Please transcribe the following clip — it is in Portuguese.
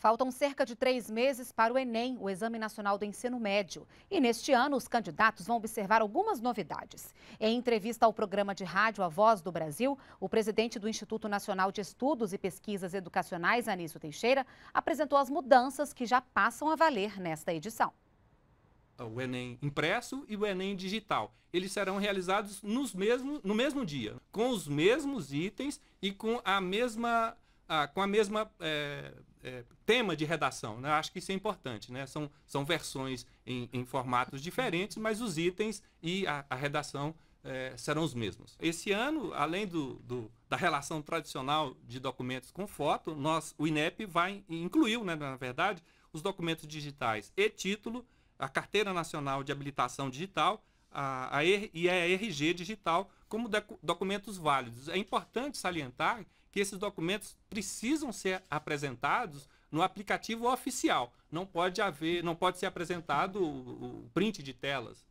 Faltam cerca de três meses para o Enem, o Exame Nacional do Ensino Médio. E neste ano, os candidatos vão observar algumas novidades. Em entrevista ao programa de rádio A Voz do Brasil, o presidente do Instituto Nacional de Estudos e Pesquisas Educacionais, Anísio Teixeira, apresentou as mudanças que já passam a valer nesta edição. O Enem impresso e o Enem digital. Eles serão realizados nos mesmo, no mesmo dia, com os mesmos itens e com a mesma com a mesma é, é, tema de redação. Né? Acho que isso é importante. Né? São, são versões em, em formatos diferentes, mas os itens e a, a redação é, serão os mesmos. Esse ano, além do, do, da relação tradicional de documentos com foto, nós, o INEP vai incluiu, né, na verdade, os documentos digitais e título, a Carteira Nacional de Habilitação Digital a, a e a RG Digital como documentos válidos. É importante salientar que esses documentos precisam ser apresentados no aplicativo oficial. Não pode haver, não pode ser apresentado o print de telas.